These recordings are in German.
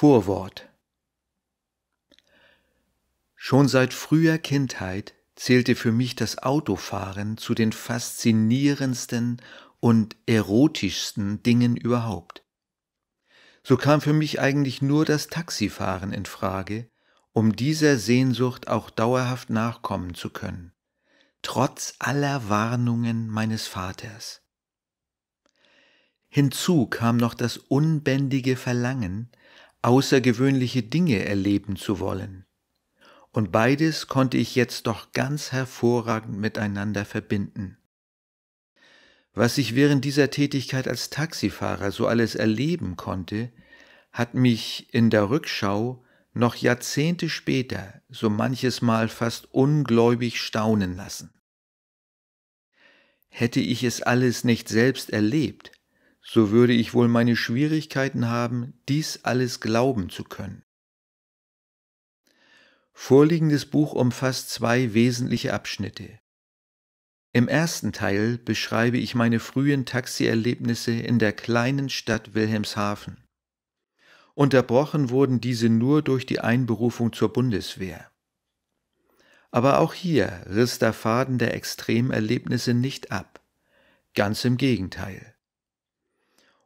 Vorwort Schon seit früher Kindheit zählte für mich das Autofahren zu den faszinierendsten und erotischsten Dingen überhaupt. So kam für mich eigentlich nur das Taxifahren in Frage, um dieser Sehnsucht auch dauerhaft nachkommen zu können, trotz aller Warnungen meines Vaters. Hinzu kam noch das unbändige Verlangen, außergewöhnliche Dinge erleben zu wollen. Und beides konnte ich jetzt doch ganz hervorragend miteinander verbinden. Was ich während dieser Tätigkeit als Taxifahrer so alles erleben konnte, hat mich in der Rückschau noch Jahrzehnte später so manches Mal fast ungläubig staunen lassen. Hätte ich es alles nicht selbst erlebt, so würde ich wohl meine Schwierigkeiten haben, dies alles glauben zu können. Vorliegendes Buch umfasst zwei wesentliche Abschnitte. Im ersten Teil beschreibe ich meine frühen Taxierlebnisse in der kleinen Stadt Wilhelmshaven. Unterbrochen wurden diese nur durch die Einberufung zur Bundeswehr. Aber auch hier riss der Faden der Extremerlebnisse nicht ab. Ganz im Gegenteil.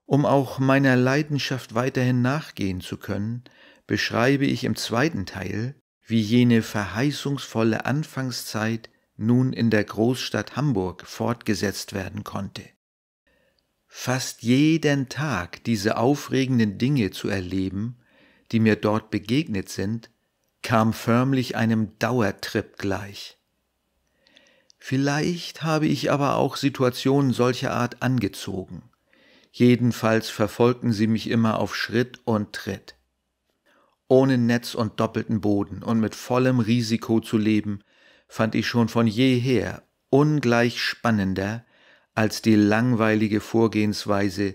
Um auch meiner Leidenschaft weiterhin nachgehen zu können, beschreibe ich im zweiten Teil, wie jene verheißungsvolle Anfangszeit nun in der Großstadt Hamburg fortgesetzt werden konnte. Fast jeden Tag diese aufregenden Dinge zu erleben, die mir dort begegnet sind, kam förmlich einem Dauertrip gleich. Vielleicht habe ich aber auch Situationen solcher Art angezogen. Jedenfalls verfolgten sie mich immer auf Schritt und Tritt. Ohne Netz und doppelten Boden und mit vollem Risiko zu leben, fand ich schon von jeher ungleich spannender als die langweilige Vorgehensweise,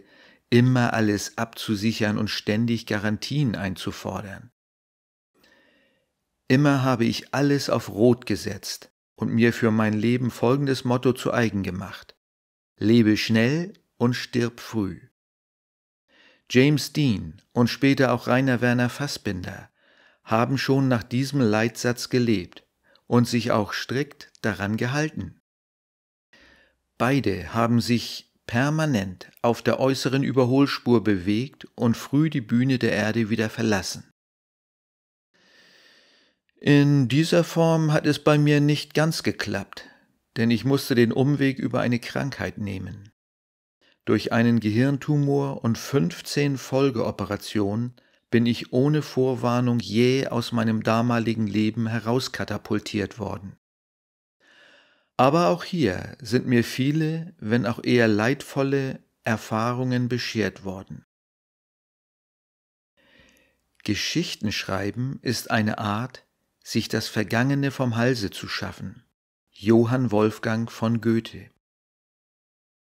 immer alles abzusichern und ständig Garantien einzufordern. Immer habe ich alles auf Rot gesetzt und mir für mein Leben folgendes Motto zu eigen gemacht. Lebe schnell, und stirb früh. James Dean und später auch Rainer Werner Fassbinder haben schon nach diesem Leitsatz gelebt und sich auch strikt daran gehalten. Beide haben sich permanent auf der äußeren Überholspur bewegt und früh die Bühne der Erde wieder verlassen. In dieser Form hat es bei mir nicht ganz geklappt, denn ich musste den Umweg über eine Krankheit nehmen. Durch einen Gehirntumor und 15 Folgeoperationen bin ich ohne Vorwarnung jäh aus meinem damaligen Leben herauskatapultiert worden. Aber auch hier sind mir viele, wenn auch eher leidvolle Erfahrungen beschert worden. Geschichtenschreiben ist eine Art, sich das Vergangene vom Halse zu schaffen. Johann Wolfgang von Goethe